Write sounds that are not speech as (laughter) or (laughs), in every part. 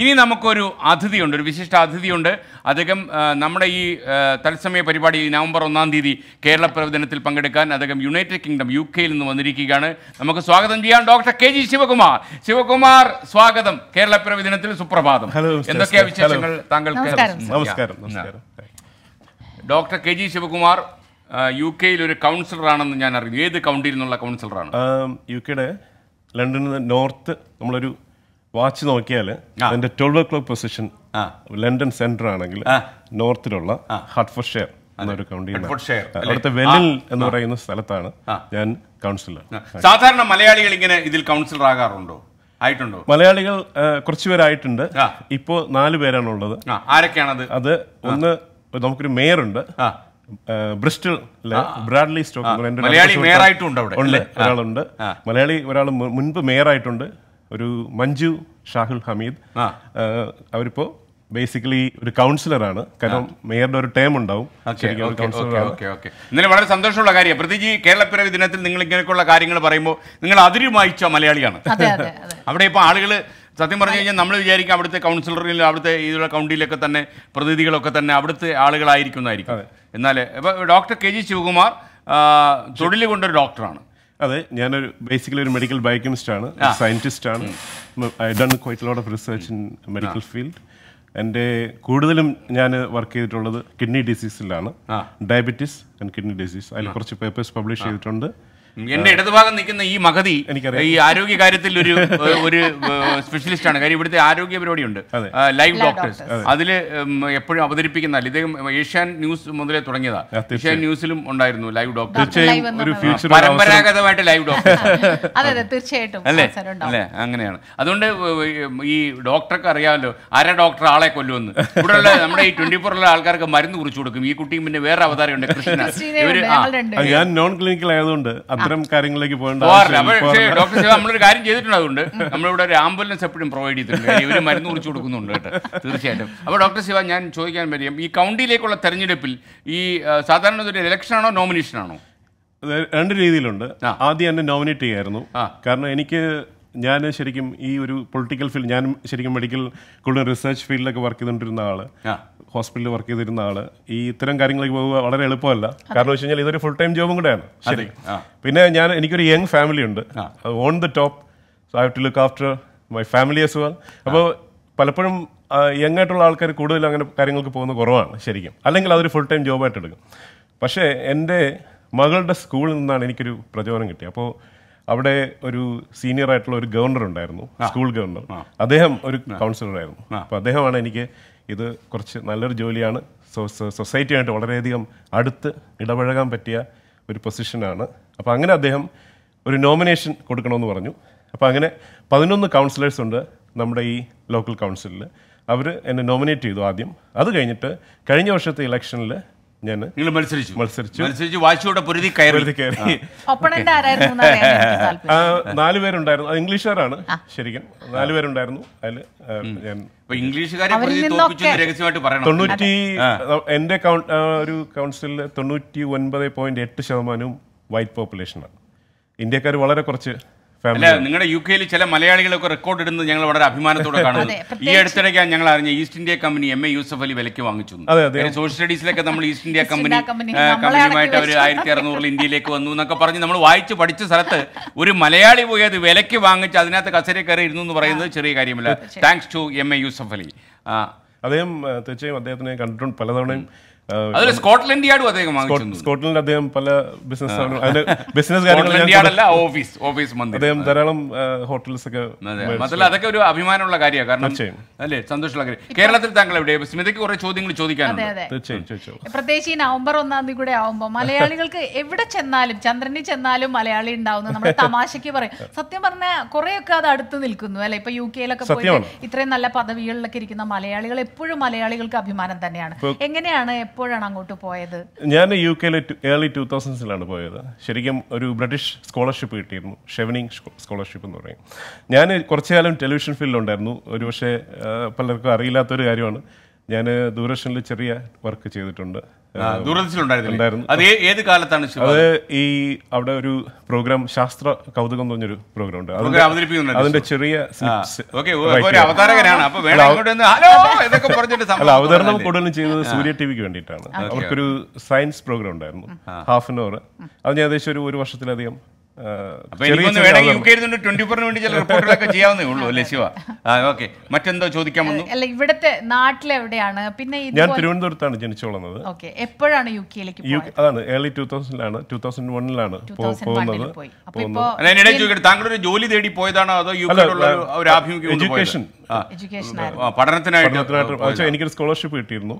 ഇനി നമുക്കൊരു അതിഥിയുണ്ട് ഒരു വിശിഷ്ട അതിഥിയുണ്ട് അദ്ദേഹം നമ്മുടെ ഈ തത്സമയ പരിപാടി നവംബർ ഒന്നാം തീയതി കേരള പ്രവചനത്തിൽ പങ്കെടുക്കാൻ അദ്ദേഹം യുണൈറ്റഡ് കിങ്ഡം യു കെയിൽ നിന്ന് വന്നിരിക്കുകയാണ് നമുക്ക് സ്വാഗതം ചെയ്യാം doctor K G Sivakumar Sivakumar സ്വാഗതം കേരള പ്രവചനത്തിൽ സുപ്രഭാതം എന്തൊക്കെയാ വിശേഷങ്ങൾ താങ്കൾക്ക് നമസ്കാരം doctor K G Sivakumar U കെയിൽ ഒരു കൗൺസിലറാണെന്ന് ഞാൻ അറിയുന്നു ഏത് കൗണ്ടിയിൽ നിന്നുള്ള കൗൺസിലറാണ് യു കെയുടെ ലണ്ടനിൽ നോർത്ത് നമ്മളൊരു വാച്ച് നോക്കിയാൽ എൻ്റെ twelve o'clock position London centre ആണെങ്കിൽ നോർത്തിലുള്ള ഷെയർ എന്നൊരു കൗണ്ടി അവിടുത്തെ വെല്ലിൽ എന്ന് പറയുന്ന സ്ഥലത്താണ് ഞാൻ കൗൺസിലർ സാധാരണ മലയാളികൾ ഇങ്ങനെ ഇതിൽ കൗൺസിലർ ആകാറുണ്ടോ ആയിട്ടുണ്ടോ മലയാളികൾ കുറച്ചുപേരായിട്ടുണ്ട് ഇപ്പോ നാല് ഉള്ളത് ആരൊക്കെയാണത് അത് ഒന്ന് നമുക്കൊരു മേയറുണ്ട് ബ്രിസ്റ്റലിലെ ബ്രാഡ്ലി സ്റ്റോക്ക് മലയാളി മേയറായിട്ടുണ്ട് ഒരാളുണ്ട് മലയാളി ഒരാൾ മുൻപ് മേയറായിട്ടുണ്ട് ഒരു മഞ്ജു ഷാഹുൽ ഹമീദ് അവരിപ്പോ ബേസിക്കലി ഒരു കൗൺസിലറാണ് കാരണം മേയറുടെ ഒരു ടേം ഉണ്ടാവും ഇന്നലെ വളരെ സന്തോഷമുള്ള കാര്യം പ്രതിജി കേരളപ്പിറവി ദിനത്തിൽ നിങ്ങൾ ഇങ്ങനെയൊക്കെയുള്ള കാര്യങ്ങൾ പറയുമ്പോൾ നിങ്ങൾ അതിരുമായിച്ച മലയാളിയാണ് (laughs) അവിടെ ഇപ്പൊ ആളുകൾ സത്യം പറഞ്ഞു കഴിഞ്ഞാൽ നമ്മൾ വിചാരിക്കും അവിടുത്തെ കൗൺസിലറിൽ അവിടുത്തെ ഇതിലുള്ള കൗണ്ടിയിലൊക്കെ തന്നെ പ്രതിനിധികളൊക്കെ തന്നെ അവിടുത്തെ ആളുകളായിരിക്കുന്നതായിരിക്കും എന്നാൽ ഇപ്പൊ ഡോക്ടർ കെ ജി ശിവകുമാർ തൊഴിൽ കൊണ്ടൊരു ഡോക്ടറാണ് അതെ ഞാനൊരു ബേസിക്കലി ഒരു മെഡിക്കൽ ബയോകെമിസ്റ്റ് ആണ് സയന്റിസ്റ്റ് ആണ് I done quite lot of research in medical field എൻ്റെ കൂടുതലും ഞാൻ വർക്ക് ചെയ്തിട്ടുള്ളത് കിഡ്നി ഡിസീസിലാണ് ഡയബറ്റീസ് ആൻഡ് കിഡ്നി ഡിസീസ് അതിൽ കുറച്ച് പേപ്പേഴ്സ് പബ്ലിഷ് ചെയ്തിട്ടുണ്ട് എന്റെ ഇടതുഭാഗം നിൽക്കുന്ന ഈ മഹതി ഈ ആരോഗ്യ കാര്യത്തിൽ ഒരു ഒരു സ്പെഷ്യലിസ്റ്റ് ആണ് കാര്യം ഇവിടുത്തെ ആരോഗ്യ പരിപാടിയുണ്ട് ലൈവ് ഡോക്ടേഴ്സ് അതിൽ എപ്പോഴും അവതരിപ്പിക്കുന്ന ഇദ്ദേഹം ഏഷ്യൻ ന്യൂസ് മുതലേ തുടങ്ങിയതാ ഏഷ്യൻ ന്യൂസിലും ഉണ്ടായിരുന്നു ലൈവ് ഡോക്ടേഴ്സ് പരമ്പരാഗതമായിട്ട് ലൈവ് ഡോക്ടേഴ്സ് അല്ലേ അല്ലേ അങ്ങനെയാണ് അതുകൊണ്ട് ഈ ഡോക്ടർക്ക് അറിയാമല്ലോ അര ഡോക്ടർ ആളെ കൊല്ലുമെന്ന് ഇവിടെയുള്ള നമ്മുടെ ഈ ട്വന്റി ഫോറിലെ ആൾക്കാർക്ക് മരുന്ന് കുറിച്ചു കൊടുക്കും ഈ കുട്ടിയും പിന്നെ വേറെ അവതാരമുണ്ട് കൃഷ്ണ ഞാൻ നോൺ ക്ലിനിക്കൽ ആയതുകൊണ്ട് ഇത്തരം കാര്യങ്ങളിലേക്ക് പോകേണ്ട ഡോക്ടർ ശിവ നമ്മളൊരു കാര്യം ചെയ്തിട്ടുണ്ട് അതുകൊണ്ട് നമ്മളിവിടെ ഒരു ആംബുലൻസ് എപ്പോഴും പ്രൊവൈഡ് ചെയ്തിട്ടുണ്ട് ഇവർ (laughs) മരുന്ന് കുറിച്ച് കൊടുക്കുന്നുണ്ട് കേട്ടോ തീർച്ചയായിട്ടും അപ്പോൾ ഡോക്ടർ ശിവ ഞാൻ ചോദിക്കാൻ പറ്റും ഈ കൗണ്ടിയിലേക്കുള്ള തെരഞ്ഞെടുപ്പിൽ ഈ സാധാരണ ഒരു നോമിനേഷൻ ആണോ രണ്ട് രീതിയിലുണ്ട് ആദ്യം എന്നെ നോമിനേറ്റ് ചെയ്യായിരുന്നു കാരണം എനിക്ക് ഞാൻ ശരിക്കും ഈ ഒരു പൊളിറ്റിക്കൽ ഫീൽഡ് ഞാൻ ശരിക്കും മെഡിക്കൽ കൂടുതൽ റിസർച്ച് ഫീൽഡിലൊക്കെ വർക്ക് ചെയ്തുകൊണ്ടിരുന്ന ആള് ഹോസ്പിറ്റലിൽ വർക്ക് ചെയ്തിരുന്ന ആള് ഈ ഇത്തരം കാര്യങ്ങളിലേക്ക് പോകുക വളരെ എളുപ്പമല്ല കാരണം വെച്ച് കഴിഞ്ഞാൽ ഇതൊരു ഫുൾ ടൈം ജോബും കൂടെയാണ് ശരി പിന്നെ ഞാൻ എനിക്കൊരു യങ് ഫാമിലി ഉണ്ട് on the top so I have to look after my family as well അപ്പോൾ പലപ്പോഴും യങ് ആയിട്ടുള്ള ആൾക്കാർ കൂടുതൽ അങ്ങനെ കാര്യങ്ങൾക്ക് പോകുന്നത് കുറവാണ് ശരിക്കും അല്ലെങ്കിൽ അതൊരു ഫുൾ ടൈം ജോബായിട്ട് എടുക്കും പക്ഷേ എൻ്റെ മകളുടെ സ്കൂളിൽ നിന്നാണ് എനിക്കൊരു പ്രചോദനം കിട്ടിയത് അപ്പോൾ അവിടെ ഒരു സീനിയർ ആയിട്ടുള്ള ഒരു ഗവർണർ ഉണ്ടായിരുന്നു സ്കൂൾ ഗവർണർ അദ്ദേഹം ഒരു കൗൺസിലറായിരുന്നു അപ്പോൾ അദ്ദേഹമാണ് എനിക്ക് ഇത് കുറച്ച് നല്ലൊരു ജോലിയാണ് സൊസൈറ്റിയായിട്ട് വളരെയധികം അടുത്ത് ഇടപഴകാൻ പറ്റിയ ഒരു പൊസിഷനാണ് അപ്പോൾ അങ്ങനെ അദ്ദേഹം ഒരു നോമിനേഷൻ കൊടുക്കണമെന്ന് പറഞ്ഞു അപ്പോൾ അങ്ങനെ പതിനൊന്ന് കൗൺസിലേഴ്സ് ഉണ്ട് നമ്മുടെ ഈ ലോക്കൽ കൗൺസിലിൽ അവർ എന്നെ നോമിനേറ്റ് ചെയ്തു ആദ്യം അത് കഴിഞ്ഞിട്ട് കഴിഞ്ഞ വർഷത്തെ ഇലക്ഷനിൽ ഞാൻ നിങ്ങൾ (laughs) നാല് പേരുണ്ടായിരുന്നു ഇംഗ്ലീഷുകാരാണ് ശരിക്കും നാല് പേരുണ്ടായിരുന്നു അതിൽ ഞാൻ തൊണ്ണൂറ്റി എന്റെ ഒരു കൗൺസിലില് തൊണ്ണൂറ്റി ഒൻപത് പോയിന്റ് എട്ട് ശതമാനവും വൈറ്റ് പോപ്പുലേഷനാണ് ഇന്ത്യക്കാർ വളരെ കുറച്ച് അല്ല നിങ്ങളുടെ യു കെയിൽ ചില മലയാളികളൊക്കെ റെക്കോർഡ് ഇടുന്നത് ഞങ്ങൾ വളരെ അഭിമാനത്തോടെ (laughs) കാണുന്നത് ഈ അടുത്തിടയ്ക്കാണ് ഞങ്ങൾ അറിഞ്ഞ East India company M A Yusuf Ali വിലയ്ക്ക് വാങ്ങിച്ചു സോഷ്യൽ സ്റ്റഡീസിലൊക്കെ നമ്മൾ ഈസ്റ്റ് ഇന്ത്യ കമ്പനി കമ്പനിയുമായിട്ട് അവർ ആയിരത്തി അറുന്നൂറിൽ ഇന്ത്യയിലേക്ക് വന്നു എന്നൊക്കെ പറഞ്ഞ് നമ്മൾ വായിച്ച് പഠിച്ച സ്ഥലത്ത് ഒരു മലയാളി പോയി അത് വിലയ്ക്ക് വാങ്ങിച്ച് അതിനകത്ത് കസേര കയറി ഇരുന്നു എന്ന് പറയുന്നത് ചെറിയ കാര്യമല്ല thanks to M A Yusuf Ali അദ്ദേഹം തീർച്ചയായും അദ്ദേഹത്തിനെ കണ്ടിട്ടുണ്ട് പലതവണയും Uh, സ്കോട്ട്ലൻഡ് യാർഡും അദ്ദേഹം സ്കോട്ട്ലൻഡ് അദ്ദേഹം പല ബിസിനസ് (laughs) ബിസിനസ് ഓഫീസ് ഓഫീസ് അദ്ദേഹം ധാരാളം ഹോട്ടൽസ് ഒക്കെ അതൊക്കെ ഒരു അഭിമാനമുള്ള കാര്യമാണ് കാരണം അല്ലേ സന്തോഷമുള്ള കാര്യം കേരളത്തിൽ താങ്കൾ എവിടെ സ്മിതയ്ക്ക് കുറെ ചോദ്യങ്ങൾ ചോദിക്കാനുണ്ട് പ്രത്യേകിച്ച് ഈ നവംബർ ഒന്നാം തീയതി കൂടെ ആവുമ്പോ മലയാളികൾക്ക് എവിടെ ചെന്നാലും ചന്ദ്രനിൽ ചെന്നാലും മലയാളി ഉണ്ടാവുന്നു നമ്മുടെ (laughs) തമാശയ്ക്ക് പറയും സത്യം പറഞ്ഞാൽ കുറെയൊക്കെ അത് അടുത്ത് നിൽക്കുന്നു അല്ലെ ഇപ്പൊ യു കെയിലൊക്കെ പോയി ഇത്രയും നല്ല പദവികളിലൊക്കെ ഇരിക്കുന്ന മലയാളികൾ എപ്പോഴും മലയാളികൾക്ക് അഭിമാനം തന്നെയാണ് എങ്ങനെയാണ് എപ്പോഴാണ് അങ്ങോട്ട് പോയത് ഞാൻ യു കെയിലെ ഏർലി ടു തൗസൻഡ്സിലാണ് പോയത് ശരിക്കും ഒരു ബ്രിട്ടീഷ് സ്കോളർഷിപ്പ് കിട്ടിയിരുന്നു ഷെവനിങ് സ്കോളർഷിപ്പ് എന്ന് പറയും ഞാൻ കുറച്ചു കാലം ടെലിവിഷൻ ഫീൽഡിലുണ്ടായിരുന്നു ഒരു പക്ഷേ പലർക്കും അറിയില്ലാത്തൊരു കാര്യമാണ് ഞാൻ ദൂരദർശനിൽ ചെറിയ വർക്ക് ചെയ്തിട്ടുണ്ട് അത് ഏത് കാലത്താണ് അത് ഈ അവിടെ ഒരു പ്രോഗ്രാം ശാസ്ത്ര കൗതുകം എന്ന് പറഞ്ഞൊരു പ്രോഗ്രാം ഉണ്ട് അതിന്റെ ചെറിയ അല്ല അവതരണം കൂടുതലും ചെയ്തത് സൂര്യ ടി വിക്ക് വേണ്ടിയിട്ടാണ് അവർക്കൊരു സയൻസ് പ്രോഗ്രാം ഉണ്ടായിരുന്നു ഹാഫ് ആൻ അവർ അത് ഞാൻ ഏകദേശം ഒരു ഒരു വർഷത്തിലധികം മറ്റെന്തോ ചോദിക്കാൻ അല്ല ഇവിടുത്തെ നാട്ടിലെവിടെയാണ് പിന്നെ ഞാൻ തിരുവനന്തപുരത്താണ് ജനിച്ചുള്ളത് എപ്പോഴാണ് യു കെയിലേക്ക് അതാണ് ഏർലി ടൂ തൗസൻഡിലാണ് ടൂ തൗസൻഡ് വണ്ണിലാണ് പോകുന്നത് താങ്കൾ ഒരു ജോലി തേടി പോയതാണോ അതോ യു ഒരു എഡ്യൂക്കേഷൻ പഠനത്തിനായിട്ട് എനിക്കൊരു സ്കോളർഷിപ്പ് കിട്ടിയിരുന്നു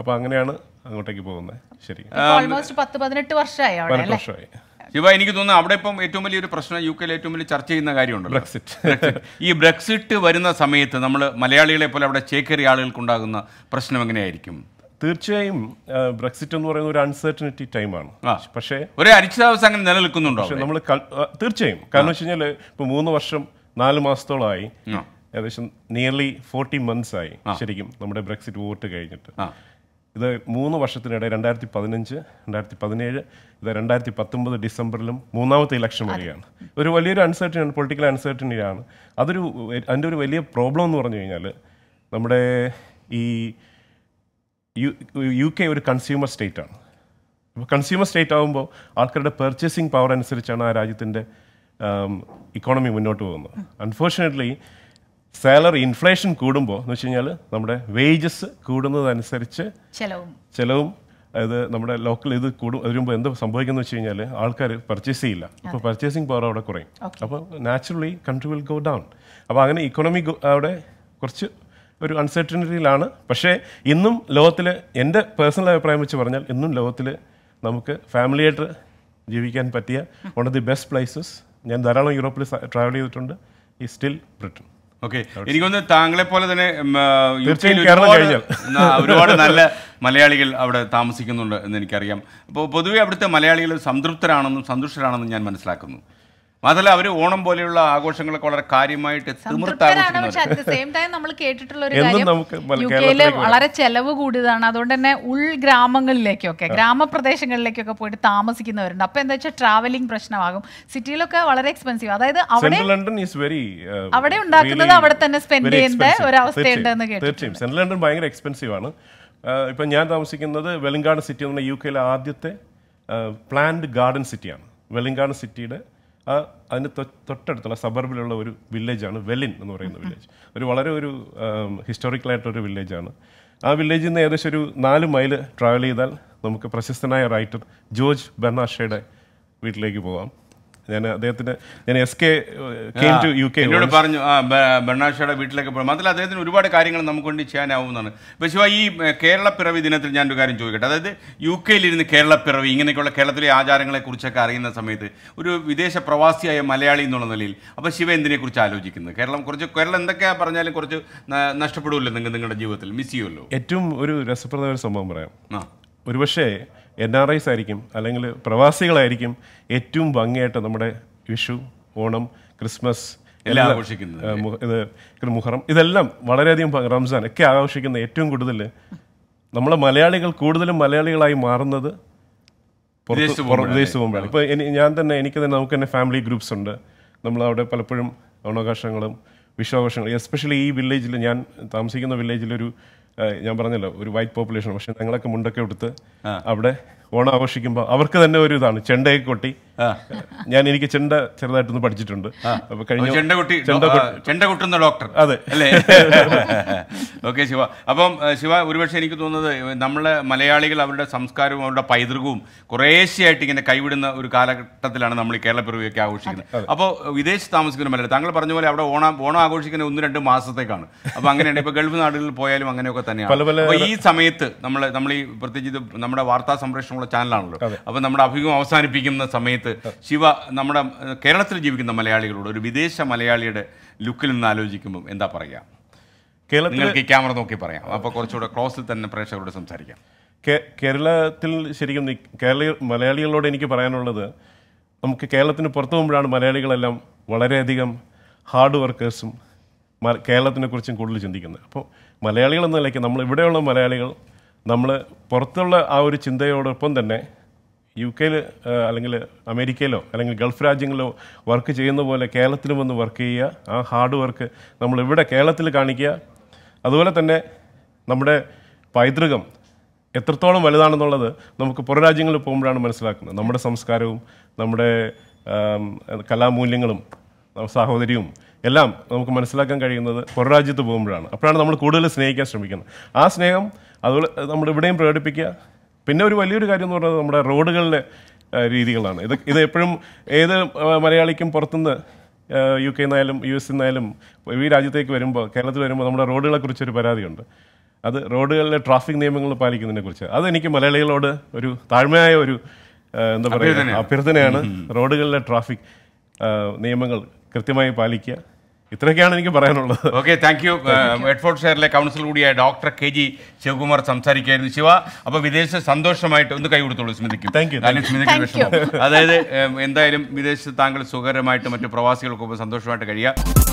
അപ്പൊ അങ്ങനെയാണ് അങ്ങോട്ടേക്ക് പോകുന്നത് ശരി ഓൾമോസ്റ്റ് പത്ത് പതിനെട്ട് വർഷമായി വർഷമായി ശിവ എനിക്ക് തോന്നുന്നു അവിടെ ഇപ്പം ഏറ്റവും വലിയൊരു പ്രശ്നം യു കെയിൽ ഏറ്റവും വലിയ ചർച്ച ചെയ്യുന്ന കാര്യമുണ്ട് ബ്രെക്സിറ്റ് ഈ ബ്രെക്സിറ്റ് വരുന്ന സമയത്ത് നമ്മൾ മലയാളികളെ പോലെ അവിടെ ചേക്കേറിയ ആളുകൾക്കുണ്ടാകുന്ന പ്രശ്നം എങ്ങനെയായിരിക്കും തീർച്ചയായും ബ്രെക്സിറ്റ് എന്ന് പറയുന്ന ഒരു അൺസർട്ടനിറ്റി ടൈമാണ് പക്ഷേ ഒരു അരിച്ചിതാവസ്ഥ അങ്ങനെ നിലനിൽക്കുന്നുണ്ടോ പക്ഷേ നമ്മൾ തീർച്ചയായും കാരണം വെച്ച് കഴിഞ്ഞാൽ ഇപ്പൊ മൂന്ന് വർഷം നാല് മാസത്തോളമായി ഏകദേശം നിയർലി ഫോർട്ടി മന്ത്സ് ആയി ശരിക്കും നമ്മുടെ ബ്രെക്സിറ്റ് വോട്ട് കഴിഞ്ഞിട്ട് ഇത് മൂന്ന് വർഷത്തിനിടെ രണ്ടായിരത്തി പതിനഞ്ച് രണ്ടായിരത്തി പതിനേഴ് ഇത് രണ്ടായിരത്തി പത്തൊമ്പത് ഡിസംബറിലും മൂന്നാമത്തെ ഇലക്ഷൻ വരികയാണ് ഒരു വലിയൊരു അൺസർട്ടനിയാണ് പൊളിറ്റിക്കൽ അൺസർട്ടനിയാണ് അതൊരു അതിൻ്റെ ഒരു വലിയ പ്രോബ്ലം എന്ന് പറഞ്ഞു കഴിഞ്ഞാൽ നമ്മുടെ ഈ യു കെ ഒരു കൺസ്യൂമർ ആണ് അപ്പോൾ കൺസ്യൂമർ സ്റ്റേറ്റ് ആകുമ്പോൾ ആൾക്കാരുടെ പെർച്ചേസിങ് പവർ അനുസരിച്ചാണ് ആ രാജ്യത്തിൻ്റെ ഇക്കോണമി മുന്നോട്ട് പോകുന്നത് അൺഫോർച്ചുനേറ്റ്ലി സാലറി ഇൻഫ്ലേഷൻ കൂടുമ്പോൾ എന്ന് വെച്ച് കഴിഞ്ഞാൽ നമ്മുടെ വേജസ് കൂടുന്നതനുസരിച്ച് ചെലവും ചെലവും അത് നമ്മുടെ ലോക്കൽ ഇത് കൂടും വരുമ്പോൾ എന്ത് സംഭവിക്കുന്നു വെച്ച് കഴിഞ്ഞാൽ ആൾക്കാർ പർച്ചേസ് ചെയ്യില്ല അപ്പോൾ പർച്ചേസിങ് പവർ അവിടെ കുറയും അപ്പോൾ naturally country will go down അപ്പോൾ അങ്ങനെ ഇക്കോണമി അവിടെ കുറച്ച് ഒരു അൺസെർട്ടനിറ്റിയിലാണ് പക്ഷേ ഇന്നും ലോകത്തിൽ എൻ്റെ പേഴ്സണൽ അഭിപ്രായം വെച്ച് പറഞ്ഞാൽ ഇന്നും ലോകത്തിൽ നമുക്ക് ഫാമിലിയായിട്ട് ജീവിക്കാൻ പറ്റിയ one of the best places ഞാൻ ധാരാളം യൂറോപ്പിൽ ട്രാവൽ ചെയ്തിട്ടുണ്ട് ഈ സ്റ്റിൽ ബ്രിട്ടൻ ഓക്കെ എനിക്കൊന്ന് താങ്കളെ പോലെ തന്നെ ഒരുപാട് നല്ല മലയാളികൾ അവിടെ താമസിക്കുന്നുണ്ട് എന്ന് എനിക്കറിയാം അപ്പോൾ പൊതുവെ അവിടുത്തെ മലയാളികൾ സംതൃപ്തരാണെന്നും സന്തുഷ്ടരാണെന്നും ഞാൻ മനസ്സിലാക്കുന്നു മാത്രമല്ല അവര് ഓണം പോലെയുള്ള ആഘോഷങ്ങളൊക്കെ വളരെ കാര്യമായിട്ട് നമ്മൾ കേട്ടിട്ടുള്ള ഒരു കാര്യം വളരെ ചെലവ് കൂടിയതാണ് അതുകൊണ്ട് തന്നെ ഉൾ ഗ്രാമങ്ങളിലേക്കൊക്കെ ഗ്രാമപ്രദേശങ്ങളിലേക്കൊക്കെ പോയിട്ട് താമസിക്കുന്നവരുണ്ട് അപ്പൊ എന്താ വെച്ചാൽ ട്രാവലിംഗ് പ്രശ്നമാകും സിറ്റിയിലൊക്കെ വളരെ എക്സ്പെൻസീവ് അതായത് അവിടെ ലണ്ടൻ ഈസ് വെരി അവിടെ ഉണ്ടാക്കുന്നത് അവിടെ തന്നെ സ്പെൻഡ് ചെയ്യേണ്ട ഒരു അവസ്ഥയുണ്ടെന്ന് കേട്ടു സെൻട്രൽ ലണ്ടൻ ഭയങ്കര എക്സ്പെൻസീവ് ആണ് ഇപ്പൊ ഞാൻ താമസിക്കുന്നത് വെളിങ്കാട് സിറ്റി എന്ന് പറഞ്ഞ യു കെയിലെ ആദ്യത്തെ പ്ലാന്റ് ഗാർഡൻ സിറ്റിയാണ് വെളിങ്കാട് സിറ്റിയുടെ ആ അതിന് തൊട്ടടുത്തുള്ള സബർബിലുള്ള ഒരു വില്ലേജാണ് വെലിൻ എന്ന് പറയുന്ന വില്ലേജ് ഒരു വളരെ ഒരു ഹിസ്റ്റോറിക്കലായിട്ടൊരു വില്ലേജാണ് ആ വില്ലേജിൽ നിന്ന് ഏകദേശം ഒരു നാല് മൈൽ ട്രാവൽ ചെയ്താൽ നമുക്ക് പ്രശസ്തനായ റൈറ്റർ ജോർജ് ബെർണാഷയുടെ വീട്ടിലേക്ക് പോകാം ഞാൻ അദ്ദേഹത്തിന് ഞാൻ S K to U K എന്നോട് പറഞ്ഞു ബണ്ണാഷയുടെ വീട്ടിലേക്ക് പോകും അതിൽ അദ്ദേഹത്തിന് ഒരുപാട് കാര്യങ്ങൾ നമുക്ക് വേണ്ടി ചെയ്യാനാവുമെന്നാണ് പക്ഷേ ഈ കേരള പിറവി ദിനത്തിൽ ഞാനൊരു കാര്യം ചോദിക്കട്ടെ അതായത് യു കെയിലിരുന്ന് കേരള പിറവി ഇങ്ങനെയൊക്കെയുള്ള കേരളത്തിലെ കുറിച്ചൊക്കെ അറിയുന്ന സമയത്ത് ഒരു വിദേശ പ്രവാസിയായ മലയാളി എന്നുള്ള നിലയിൽ അപ്പോൾ ശിവ എന്തിനെക്കുറിച്ച് ആലോചിക്കുന്നത് കേരളം കുറച്ച് കേരളം എന്തൊക്കെയാ പറഞ്ഞാലും കുറച്ച് നഷ്ടപ്പെടുമല്ലോ നിങ്ങൾ നിങ്ങളുടെ ജീവിതത്തിൽ മിസ് ചെയ്യുമല്ലോ ഏറ്റവും ഒരു രസപ്രദമായ സംഭവം പറയാം ഒരുപക്ഷേ എൻ ആർ ഐസ് ആയിരിക്കും അല്ലെങ്കിൽ പ്രവാസികളായിരിക്കും ഏറ്റവും ഭംഗിയായിട്ട് നമ്മുടെ വിഷു ഓണം ക്രിസ്മസ് എല്ലാം ആഘോഷിക്കുന്നത് ഇത് മുഹറം ഇതെല്ലാം വളരെയധികം റംസാൻ ഒക്കെ ആഘോഷിക്കുന്ന ഏറ്റവും കൂടുതൽ നമ്മളെ മലയാളികൾ കൂടുതലും മലയാളികളായി മാറുന്നത് വിദേശത്ത് പോകുമ്പോഴാണ് ഇപ്പം ഞാൻ തന്നെ എനിക്ക് തന്നെ നമുക്ക് തന്നെ ഫാമിലി ഗ്രൂപ്പ്സ് ഉണ്ട് നമ്മൾ അവിടെ പലപ്പോഴും ഓണാഘോഷങ്ങളും വിശ്വാഘോഷങ്ങളും എസ്പെഷ്യലി ഈ വില്ലേജിൽ ഞാൻ താമസിക്കുന്ന വില്ലേജിലൊരു ഞാൻ പറഞ്ഞല്ലോ ഒരു വൈറ്റ് പോപ്പുലേഷൻ പക്ഷെ ഞങ്ങളൊക്കെ മുണ്ടൊക്കെ എടുത്ത് അവിടെ ഓണം ആഘോഷിക്കുമ്പോൾ അവർക്ക് തന്നെ ഒരു ഇതാണ് ചെണ്ടയൊക്കെ കൊട്ടി ഞാൻ എനിക്ക് ചെണ്ട ചെറുതായിട്ടൊന്ന് പഠിച്ചിട്ടുണ്ട് കഴിഞ്ഞ ചെണ്ടകുട്ടി ഡോക്ടർ അതെ അല്ലേ ഓക്കെ ശിവ അപ്പം ശിവ ഒരുപക്ഷെ എനിക്ക് തോന്നുന്നത് നമ്മളെ മലയാളികൾ അവരുടെ സംസ്കാരവും അവരുടെ പൈതൃകവും കുറേശ്ശെയായിട്ട് ഇങ്ങനെ കൈവിടുന്ന ഒരു കാലഘട്ടത്തിലാണ് നമ്മൾ ഈ കേരളപ്പിറവിയൊക്കെ ആഘോഷിക്കുന്നത് അപ്പോൾ വിദേശത്ത് താമസിക്കുന്ന മലയാളി താങ്കൾ പറഞ്ഞ പോലെ അവിടെ ഓണം ഓണം ആഘോഷിക്കുന്ന ഒന്ന് രണ്ട് മാസത്തേക്കാണ് അപ്പോൾ അങ്ങനെയാണ് ഇപ്പോൾ ഗൾഫ് നാടുകളിൽ പോയാലും അങ്ങനെയൊക്കെ തന്നെയാണ് അപ്പോൾ ഈ സമയത്ത് നമ്മൾ നമ്മൾ ഈ പ്രത്യേകിച്ച് നമ്മുടെ വാർത്താ സംപ്രേഷണമുള്ള ചാനലാണല്ലോ അപ്പോൾ നമ്മുടെ അഭിമുഖം അവസാനിപ്പിക്കുന്ന സമയത്ത് സമയത്ത് ശിവ നമ്മുടെ കേരളത്തിൽ ജീവിക്കുന്ന മലയാളികളോട് ഒരു വിദേശ മലയാളിയുടെ ലുക്കിൽ നിന്ന് ആലോചിക്കുമ്പോൾ എന്താ പറയുക കേരളത്തിൽ ക്യാമറ നോക്കി പറയാം അപ്പോൾ കുറച്ചുകൂടെ ക്ലോസിൽ തന്നെ പ്രേക്ഷകരോട് സംസാരിക്കാം കേരളത്തിൽ ശരിക്കും കേരളീയ മലയാളികളോട് എനിക്ക് പറയാനുള്ളത് നമുക്ക് കേരളത്തിന് പുറത്തു പോകുമ്പോഴാണ് മലയാളികളെല്ലാം വളരെയധികം ഹാർഡ് വർക്കേഴ്സും കേരളത്തിനെ കുറിച്ചും കൂടുതൽ ചിന്തിക്കുന്നത് അപ്പോൾ മലയാളികൾ എന്ന നിലയ്ക്ക് നമ്മൾ ഇവിടെയുള്ള മലയാളികൾ നമ്മൾ പുറത്തുള്ള ആ ഒരു ചിന്തയോടൊപ്പം തന്നെ യു കെയിൽ അല്ലെങ്കിൽ അമേരിക്കയിലോ അല്ലെങ്കിൽ ഗൾഫ് രാജ്യങ്ങളിലോ വർക്ക് ചെയ്യുന്ന പോലെ കേരളത്തിൽ വന്ന് വർക്ക് ചെയ്യുക ആ ഹാർഡ് വർക്ക് നമ്മൾ ഇവിടെ കേരളത്തിൽ കാണിക്കുക അതുപോലെ തന്നെ നമ്മുടെ പൈതൃകം എത്രത്തോളം വലുതാണെന്നുള്ളത് നമുക്ക് പുറ രാജ്യങ്ങളിൽ പോകുമ്പോഴാണ് മനസ്സിലാക്കുന്നത് നമ്മുടെ സംസ്കാരവും നമ്മുടെ കലാമൂല്യങ്ങളും സാഹോദര്യവും എല്ലാം നമുക്ക് മനസ്സിലാക്കാൻ കഴിയുന്നത് പുറം രാജ്യത്ത് പോകുമ്പോഴാണ് അപ്പോഴാണ് നമ്മൾ കൂടുതൽ സ്നേഹിക്കാൻ ശ്രമിക്കുന്നത് ആ സ്നേഹം അതുപോലെ നമ്മൾ ഇവിടെയും പ്രകടിപ്പിക്കുക പിന്നെ ഒരു വലിയൊരു കാര്യം എന്ന് പറയുന്നത് നമ്മുടെ റോഡുകളിലെ രീതികളാണ് ഇത് ഇത് എപ്പോഴും ഏത് മലയാളിക്കും പുറത്തുനിന്ന് യു കെ നിന്നായാലും യു എസ് നിന്നായാലും ഈ രാജ്യത്തേക്ക് വരുമ്പോൾ കേരളത്തിൽ വരുമ്പോൾ നമ്മുടെ കുറിച്ചൊരു പരാതിയുണ്ട് അത് റോഡുകളിലെ ട്രാഫിക് നിയമങ്ങൾ പാലിക്കുന്നതിനെ കുറിച്ച് അതെനിക്ക് മലയാളികളോട് ഒരു താഴ്മയായ ഒരു എന്താ പറയുക അഭ്യർത്ഥനയാണ് റോഡുകളിലെ ട്രാഫിക് നിയമങ്ങൾ കൃത്യമായി പാലിക്കുക ഇത്രയൊക്കെയാണ് എനിക്ക് പറയാനുള്ളത് ഓക്കെ താങ്ക് യു എഡ്ഫോർട്ട് ഷെയറിലെ കൗൺസിൽ കൂടിയായ ഡോക്ടർ കെ ജി ശിവകുമാർ സംസാരിക്കുകയായിരുന്നു ശിവ അപ്പോൾ വിദേശ സന്തോഷമായിട്ട് ഒന്ന് കൈ കൊടുത്തോളൂ സ്മിതയ്ക്കും സ്മിതയ്ക്ക് വിഷമം അതായത് എന്തായാലും വിദേശത്ത് താങ്കൾ സുഖകരമായിട്ട് മറ്റു പ്രവാസികൾക്കൊപ്പം സന്തോഷമായിട്ട് കഴിയുക